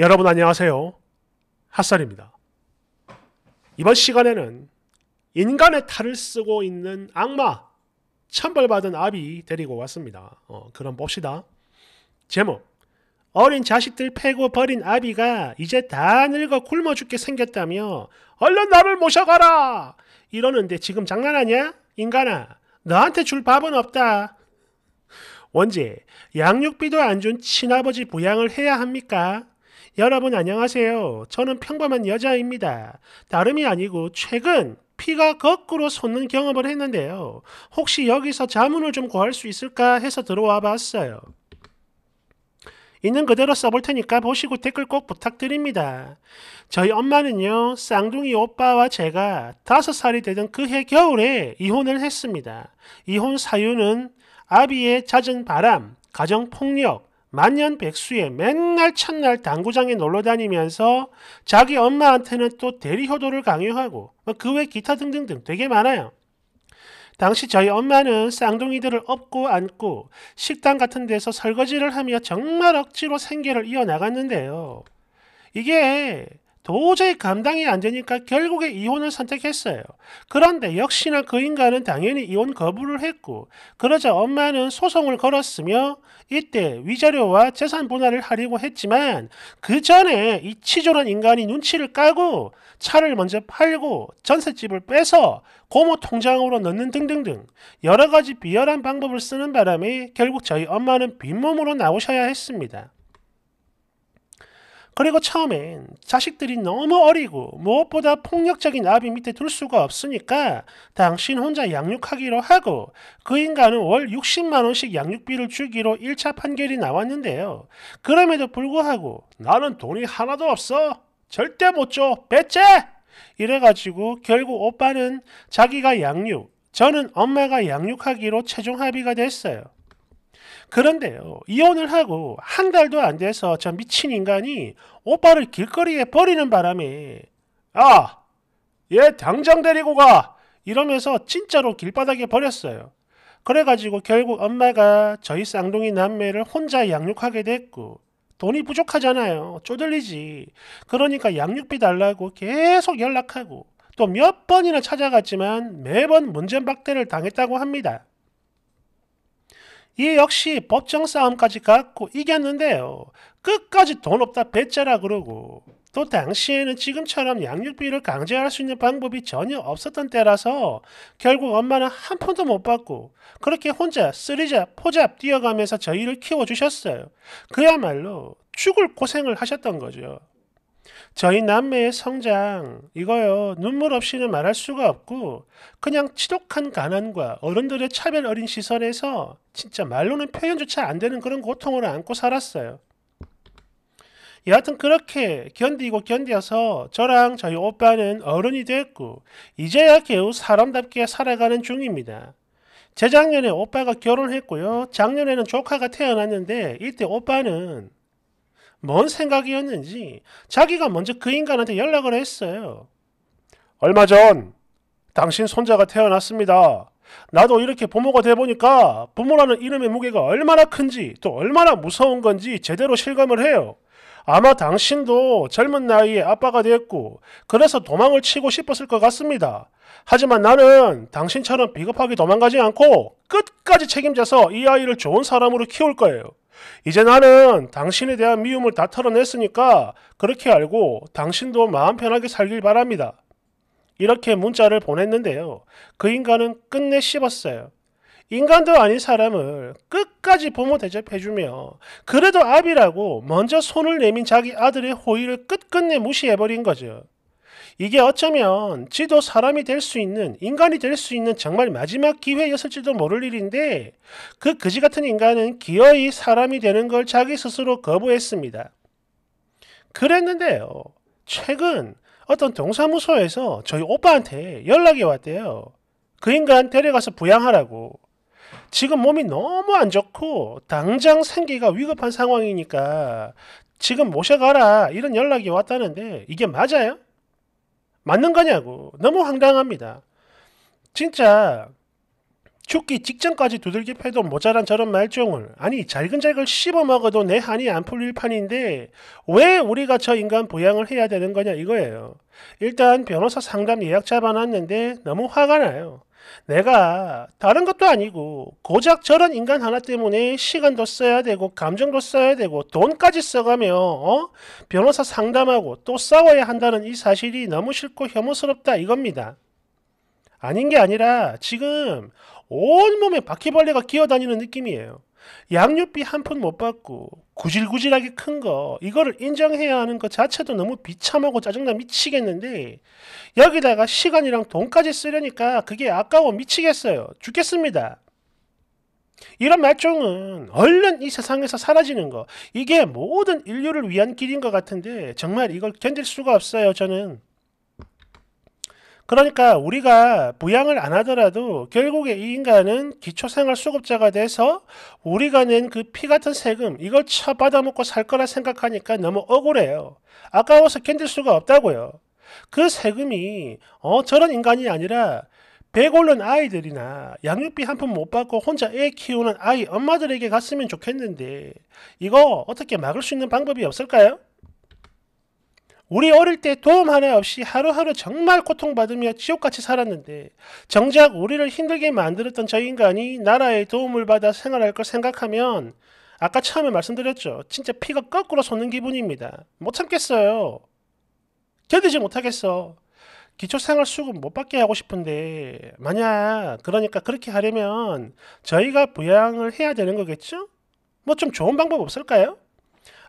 여러분 안녕하세요. 핫살입니다. 이번 시간에는 인간의 탈을 쓰고 있는 악마, 천벌받은 아비 데리고 왔습니다. 어, 그럼 봅시다. 제목 어린 자식들 패고 버린 아비가 이제 다 늙어 굶어 죽게 생겼다며 얼른 나를 모셔가라 이러는데 지금 장난하냐? 인간아 너한테 줄 밥은 없다. 언제 양육비도 안 준 친아버지 부양을 해야 합니까? 여러분 안녕하세요. 저는 평범한 여자입니다. 다름이 아니고 최근 피가 거꾸로 솟는 경험을 했는데요. 혹시 여기서 자문을 좀 구할 수 있을까 해서 들어와 봤어요. 있는 그대로 써볼 테니까 보시고 댓글 꼭 부탁드립니다. 저희 엄마는요, 쌍둥이 오빠와 제가 다섯 살이 되던 그 해 겨울에 이혼을 했습니다. 이혼 사유는 아비의 잦은 바람, 가정폭력, 만년 백수에 맨날 첫날 당구장에 놀러 다니면서 자기 엄마한테는 또 대리 효도를 강요하고 뭐 그외 기타 등등등 되게 많아요. 당시 저희 엄마는 쌍둥이들을 업고 안고 식당 같은 데서 설거지를 하며 정말 억지로 생계를 이어나갔는데요. 이게 도저히 감당이 안 되니까 결국에 이혼을 선택했어요. 그런데 역시나 그 인간은 당연히 이혼 거부를 했고 그러자 엄마는 소송을 걸었으며 이때 위자료와 재산 분할을 하려고 했지만 그 전에 이 치졸한 인간이 눈치를 까고 차를 먼저 팔고 전셋집을 빼서 고모 통장으로 넣는 등등등 여러 가지 비열한 방법을 쓰는 바람에 결국 저희 엄마는 빈몸으로 나오셔야 했습니다. 그리고 처음엔 자식들이 너무 어리고 무엇보다 폭력적인 아비 밑에 둘 수가 없으니까 당신 혼자 양육하기로 하고 그 인간은 월 60만원씩 양육비를 주기로 1차 판결이 나왔는데요. 그럼에도 불구하고 나는 돈이 하나도 없어. 절대 못 줘. 배째! 이래가지고 결국 오빠는 자기가 양육, 저는 엄마가 양육하기로 최종 합의가 됐어요. 그런데요, 이혼을 하고 한 달도 안 돼서 저 미친 인간이 오빠를 길거리에 버리는 바람에, 아! 얘 당장 데리고 가! 이러면서 진짜로 길바닥에 버렸어요. 그래가지고 결국 엄마가 저희 쌍둥이 남매를 혼자 양육하게 됐고, 돈이 부족하잖아요. 쪼들리지. 그러니까 양육비 달라고 계속 연락하고, 또 몇 번이나 찾아갔지만 매번 문전박대를 당했다고 합니다. 이 역시 법정 싸움까지 갖고 이겼는데요. 끝까지 돈 없다 배째라 그러고 또 당시에는 지금처럼 양육비를 강제할 수 있는 방법이 전혀 없었던 때라서 결국 엄마는 한 푼도 못 받고 그렇게 혼자 쓰리잡 포잡 뛰어가면서 저희를 키워주셨어요. 그야말로 죽을 고생을 하셨던 거죠. 저희 남매의 성장, 이거요, 눈물 없이는 말할 수가 없고, 그냥 지독한 가난과 어른들의 차별 어린 시선에서 진짜 말로는 표현조차 안 되는 그런 고통을 안고 살았어요. 여하튼 그렇게 견디고 견뎌서 저랑 저희 오빠는 어른이 됐고, 이제야 겨우 사람답게 살아가는 중입니다. 재작년에 오빠가 결혼했고요. 작년에는 조카가 태어났는데, 이때 오빠는 뭔 생각이었는지 자기가 먼저 그 인간한테 연락을 했어요. 얼마 전 당신 손자가 태어났습니다. 나도 이렇게 부모가 돼보니까 부모라는 이름의 무게가 얼마나 큰지 또 얼마나 무서운 건지 제대로 실감을 해요. 아마 당신도 젊은 나이에 아빠가 되었고 그래서 도망을 치고 싶었을 것 같습니다. 하지만 나는 당신처럼 비겁하게 도망가지 않고 끝까지 책임져서 이 아이를 좋은 사람으로 키울 거예요. 이제 나는 당신에 대한 미움을 다 털어냈으니까 그렇게 알고 당신도 마음 편하게 살길 바랍니다. 이렇게 문자를 보냈는데요. 그 인간은 끝내 씹었어요. 인간도 아닌 사람을 끝까지 부모 대접해주며 그래도 아비라고 먼저 손을 내민 자기 아들의 호의를 끝끝내 무시해버린 거죠. 이게 어쩌면 지도 사람이 될 수 있는 인간이 될 수 있는 정말 마지막 기회였을지도 모를 일인데 그 거지 같은 인간은 기어이 사람이 되는 걸 자기 스스로 거부했습니다. 그랬는데요. 최근 어떤 동사무소에서 저희 오빠한테 연락이 왔대요. 그 인간 데려가서 부양하라고. 지금 몸이 너무 안 좋고 당장 생계가 위급한 상황이니까 지금 모셔가라 이런 연락이 왔다는데 이게 맞아요? 맞는 거냐고. 너무 황당합니다. 진짜 죽기 직전까지 두들겨 패도 모자란 저런 말종을 아니 잘근잘근 씹어 먹어도 내 한이 안 풀릴 판인데 왜 우리가 저 인간 보양을 해야 되는 거냐 이거예요. 일단 변호사 상담 예약 잡아놨는데 너무 화가 나요. 내가 다른 것도 아니고 고작 저런 인간 하나 때문에 시간도 써야 되고 감정도 써야 되고 돈까지 써가며 어? 변호사 상담하고 또 싸워야 한다는 이 사실이 너무 싫고 혐오스럽다 이겁니다. 아닌 게 아니라 지금 온몸에 바퀴벌레가 기어다니는 느낌이에요. 양육비 한 푼 못 받고 구질구질하게 큰 거 이거를 인정해야 하는 것 자체도 너무 비참하고 짜증나 미치겠는데 여기다가 시간이랑 돈까지 쓰려니까 그게 아까워 미치겠어요. 죽겠습니다. 이런 말종은 얼른 이 세상에서 사라지는 거 이게 모든 인류를 위한 길인 것 같은데 정말 이걸 견딜 수가 없어요 저는. 그러니까 우리가 부양을 안 하더라도 결국에 이 인간은 기초생활 수급자가 돼서 우리가 낸 그 피 같은 세금 이걸 쳐받아 먹고 살 거라 생각하니까 너무 억울해요. 아까워서 견딜 수가 없다고요. 그 세금이 어 저런 인간이 아니라 배골른 아이들이나 양육비 한 푼 못 받고 혼자 애 키우는 아이 엄마들에게 갔으면 좋겠는데 이거 어떻게 막을 수 있는 방법이 없을까요? 우리 어릴 때 도움 하나 없이 하루하루 정말 고통받으며 지옥같이 살았는데 정작 우리를 힘들게 만들었던 저 인간이 나라의 도움을 받아 생활할 걸 생각하면 아까 처음에 말씀드렸죠. 진짜 피가 거꾸로 솟는 기분입니다. 못 참겠어요. 견디지 못하겠어. 기초생활수급 못 받게 하고 싶은데 만약 그러니까 그렇게 하려면 저희가 부양을 해야 되는 거겠죠? 뭐 좀 좋은 방법 없을까요?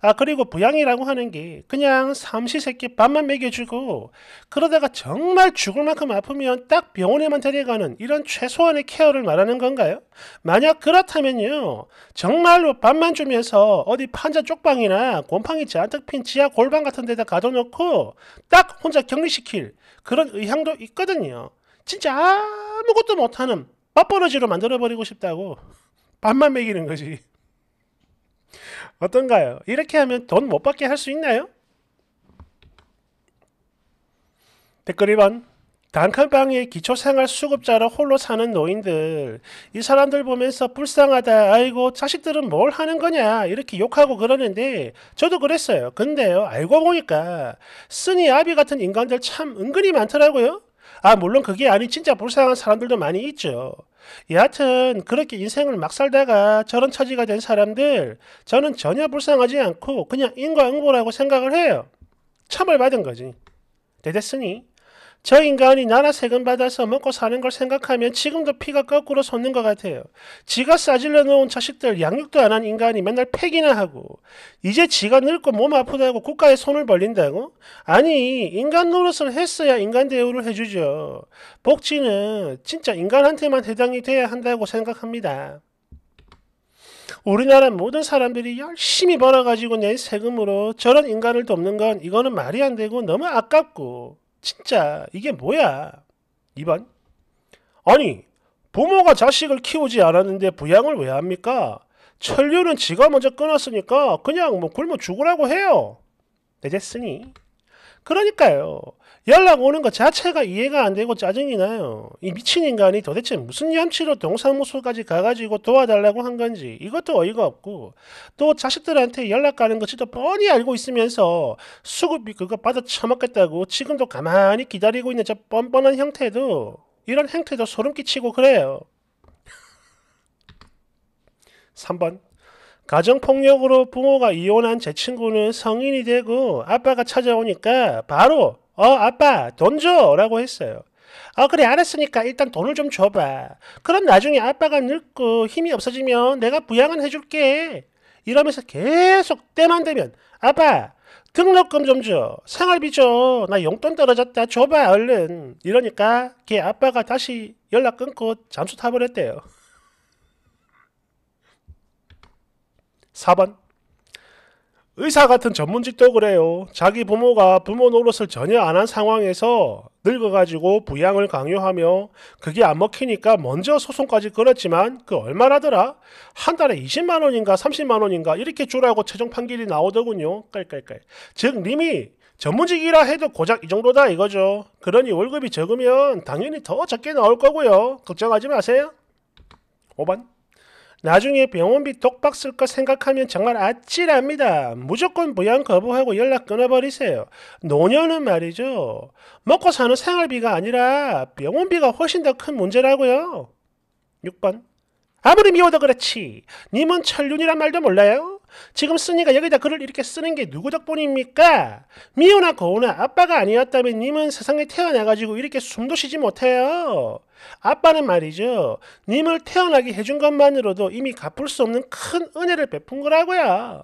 아 그리고 부양이라고 하는 게 그냥 삼시세끼 밥만 먹여주고 그러다가 정말 죽을 만큼 아프면 딱 병원에만 데려가는 이런 최소한의 케어를 말하는 건가요? 만약 그렇다면요 정말로 밥만 주면서 어디 판자 쪽방이나 곰팡이 잔뜩 핀 지하 골방 같은 데다 가둬놓고 딱 혼자 격리시킬 그런 의향도 있거든요 진짜 아무것도 못하는 밥버러지로 만들어버리고 싶다고 밥만 먹이는 거지 어떤가요? 이렇게 하면 돈 못 받게 할 수 있나요? 댓글 1번 단칸방의 기초생활수급자로 홀로 사는 노인들 이 사람들 보면서 불쌍하다 아이고 자식들은 뭘 하는 거냐 이렇게 욕하고 그러는데 저도 그랬어요 근데요 알고 보니까 쓰니 아비 같은 인간들 참 은근히 많더라고요 아 물론 그게 아닌 진짜 불쌍한 사람들도 많이 있죠. 여하튼 그렇게 인생을 막 살다가 저런 처지가 된 사람들 저는 전혀 불쌍하지 않고 그냥 인과응보라고 생각을 해요. 참을 받은 거지. 대됐으니 저 인간이 나라 세금 받아서 먹고 사는 걸 생각하면 지금도 피가 거꾸로 솟는 것 같아요. 지가 싸질러 놓은 자식들 양육도 안 한 인간이 맨날 패기나 하고 이제 지가 늙고 몸 아프다고 국가에 손을 벌린다고? 아니 인간 노릇을 했어야 인간 대우를 해주죠. 복지는 진짜 인간한테만 해당이 돼야 한다고 생각합니다. 우리나라 모든 사람들이 열심히 벌어가지고 낸 세금으로 저런 인간을 돕는 건 이거는 말이 안 되고 너무 아깝고 진짜 이게 뭐야? 2번. 아니, 부모가 자식을 키우지 않았는데 부양을 왜 합니까? 천류는 지가 먼저 끊었으니까 그냥 뭐 굶어 죽으라고 해요. 되겠으니. 그러니까요. 연락 오는 것 자체가 이해가 안 되고 짜증이 나요. 이 미친 인간이 도대체 무슨 얌치로 동사무소까지 가가지고 도와달라고 한 건지 이것도 어이가 없고 또 자식들한테 연락 가는 것지도 뻔히 알고 있으면서 수급비 그거 받아 처먹겠다고 지금도 가만히 기다리고 있는 저 뻔뻔한 형태도 이런 형태도 소름 끼치고 그래요. 3번 가정폭력으로 부모가 이혼한 제 친구는 성인이 되고 아빠가 찾아오니까 바로 어 아빠 돈 줘! 라고 했어요. 어 그래 알았으니까 일단 돈을 좀 줘봐. 그럼 나중에 아빠가 늙고 힘이 없어지면 내가 부양은 해줄게. 이러면서 계속 때만 되면 아빠 등록금 좀 줘. 생활비 줘. 나 용돈 떨어졌다. 줘봐 얼른. 이러니까 걔 아빠가 다시 연락 끊고 잠수 타버렸대요. 4번 의사 같은 전문직도 그래요. 자기 부모가 부모 노릇을 전혀 안 한 상황에서 늙어가지고 부양을 강요하며 그게 안 먹히니까 먼저 소송까지 걸었지만 그 얼마나더라? 한 달에 20만 원인가 30만 원인가 이렇게 주라고 최종 판결이 나오더군요. 깔깔깔. 즉 님이 전문직이라 해도 고작 이 정도다 이거죠. 그러니 월급이 적으면 당연히 더 적게 나올 거고요. 걱정하지 마세요. 5번. 나중에 병원비 독박 쓸까 생각하면 정말 아찔합니다. 무조건 보양 거부하고 연락 끊어버리세요. 노년은 말이죠. 먹고 사는 생활비가 아니라 병원비가 훨씬 더 큰 문제라고요. 6번 아무리 미워도 그렇지 님은 천륜이란 말도 몰라요? 지금 쓰니가 여기다 글을 이렇게 쓰는 게 누구 덕분입니까? 미우나 고우나 아빠가 아니었다면 님은 세상에 태어나가지고 이렇게 숨도 쉬지 못해요. 아빠는 말이죠. 님을 태어나게 해준 것만으로도 이미 갚을 수 없는 큰 은혜를 베푼 거라고요.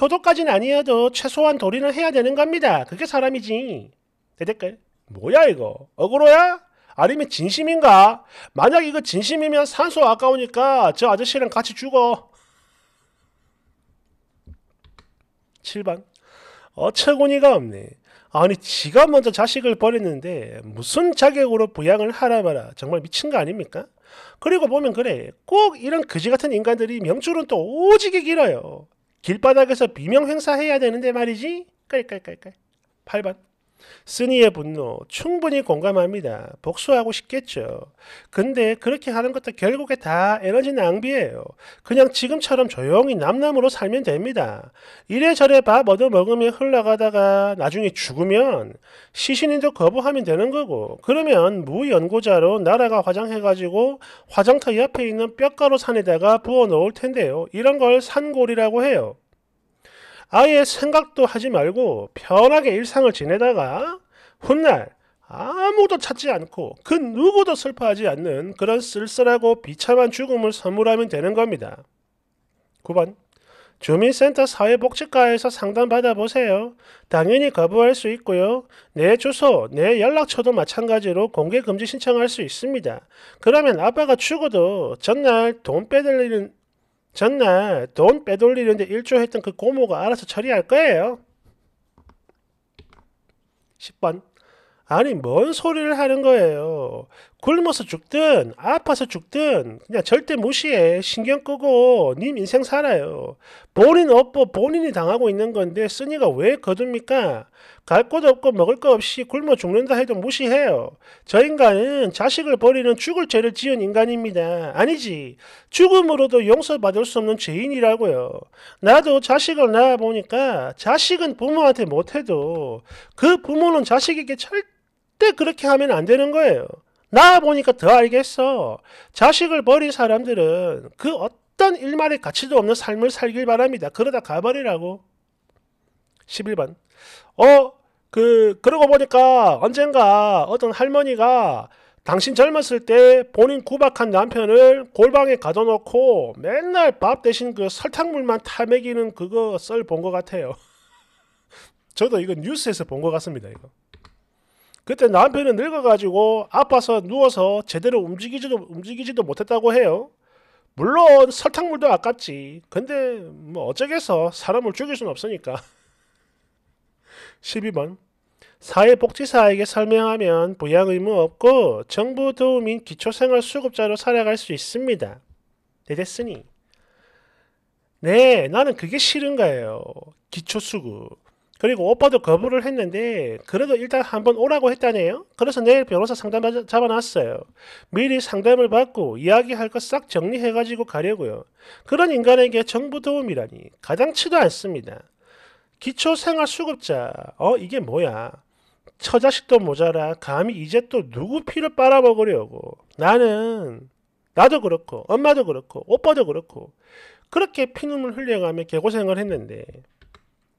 효도까지는 아니어도 최소한 도리는 해야 되는 겁니다. 그게 사람이지. 대댓글. 뭐야 이거? 어그로야? 아니면 진심인가? 만약 이거 진심이면 산소 아까우니까 저 아저씨랑 같이 죽어. 7번 어처구니가 없네. 아니 지가 먼저 자식을 버렸는데 무슨 자격으로 부양을 하라 마라 정말 미친 거 아닙니까? 그리고 보면 그래 꼭 이런 그지 같은 인간들이 명줄은 또 오지게 길어요. 길바닥에서 비명 행사해야 되는데 말이지. 깔깔깔깔. 8반 스니의 분노 충분히 공감합니다. 복수하고 싶겠죠. 근데 그렇게 하는 것도 결국에 다 에너지 낭비예요. 그냥 지금처럼 조용히 남남으로 살면 됩니다. 이래저래 밥 얻어먹으며 흘러가다가 나중에 죽으면 시신인도 거부하면 되는 거고 그러면 무연고자로 나라가 화장해가지고 화장터 옆에 있는 뼈가루 산에다가 부어놓을 텐데요. 이런 걸 산골이라고 해요. 아예 생각도 하지 말고 편하게 일상을 지내다가 훗날 아무도 찾지 않고 그 누구도 슬퍼하지 않는 그런 쓸쓸하고 비참한 죽음을 선물하면 되는 겁니다. 9번 주민센터 사회복지과에서 상담받아 보세요. 당연히 거부할 수 있고요. 내 주소, 내 연락처도 마찬가지로 공개금지 신청할 수 있습니다. 그러면 아빠가 죽어도 전날 돈 빼들리는 전날 돈 빼돌리는데 일조했던 그 고모가 알아서 처리할 거예요. 10번 아니 뭔 소리를 하는 거예요. 굶어서 죽든 아파서 죽든 그냥 절대 무시해 신경 끄고 님 인생 살아요 본인 없고 본인이 당하고 있는 건데 쓰니가 왜 거둡니까 갈 곳 없고 먹을 것 없이 굶어 죽는다 해도 무시해요 저 인간은 자식을 버리는 죽을 죄를 지은 인간입니다 아니지 죽음으로도 용서받을 수 없는 죄인이라고요 나도 자식을 낳아보니까 자식은 부모한테 못해도 그 부모는 자식에게 절대 그렇게 하면 안 되는 거예요 나아보니까 더 알겠어. 자식을 버린 사람들은 그 어떤 일말의 가치도 없는 삶을 살길 바랍니다. 그러다 가버리라고. 11번. 어, 그, 그러고 보니까 언젠가 어떤 할머니가 당신 젊었을 때 본인 구박한 남편을 골방에 가둬놓고 맨날 밥 대신 그 설탕물만 타먹이는 그거 썰본것 같아요. 저도 이거 뉴스에서 본 것 같습니다. 이거. 그때 남편은 늙어가지고 아파서 누워서 제대로 움직이지도, 움직이지도 못했다고 해요. 물론 설탕물도 아깝지. 근데 뭐 어쩌겠어. 사람을 죽일 순 없으니까. 12번. 사회복지사에게 설명하면 부양 의무 없고 정부 도우민 기초생활수급자로 살아갈 수 있습니다. 네, 됐으니. 네, 나는 그게 싫은 거예요. 기초수급. 그리고 오빠도 거부를 했는데 그래도 일단 한번 오라고 했다네요. 그래서 내일 변호사 상담 잡아놨어요. 미리 상담을 받고 이야기할 것 싹 정리해가지고 가려고요. 그런 인간에게 정부 도움이라니 가당치도 않습니다. 기초생활수급자 어 이게 뭐야 처자식도 모자라 감히 이제 또 누구 피를 빨아먹으려고 나는 나도 그렇고 엄마도 그렇고 오빠도 그렇고 그렇게 피눈물 흘려가며 개고생을 했는데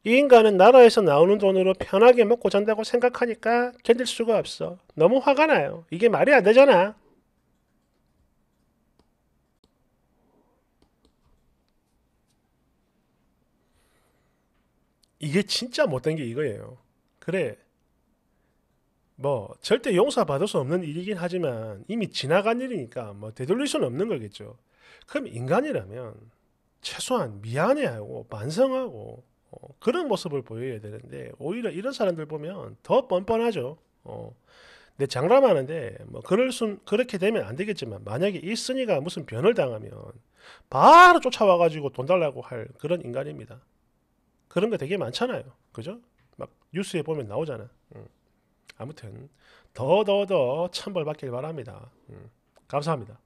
이 인간은 나라에서 나오는 돈으로 편하게 먹고 잔다고 생각하니까 견딜 수가 없어. 너무 화가 나요. 이게 말이 안 되잖아. 이게 진짜 못된 게 이거예요. 그래. 뭐 절대 용서받을 수 없는 일이긴 하지만 이미 지나간 일이니까 뭐 되돌릴 수는 없는 거겠죠. 그럼 인간이라면 최소한 미안해하고 반성하고 어, 그런 모습을 보여야 되는데 오히려 이런 사람들 보면 더 뻔뻔하죠. 어, 내 장담하는데 뭐 그럴 순 그렇게 되면 안 되겠지만 만약에 이순이가 무슨 변을 당하면 바로 쫓아와가지고 돈 달라고 할 그런 인간입니다. 그런 거 되게 많잖아요. 그죠? 막 뉴스에 보면 나오잖아. 음. 아무튼 더더더 천벌 받길 바랍니다. 음. 감사합니다.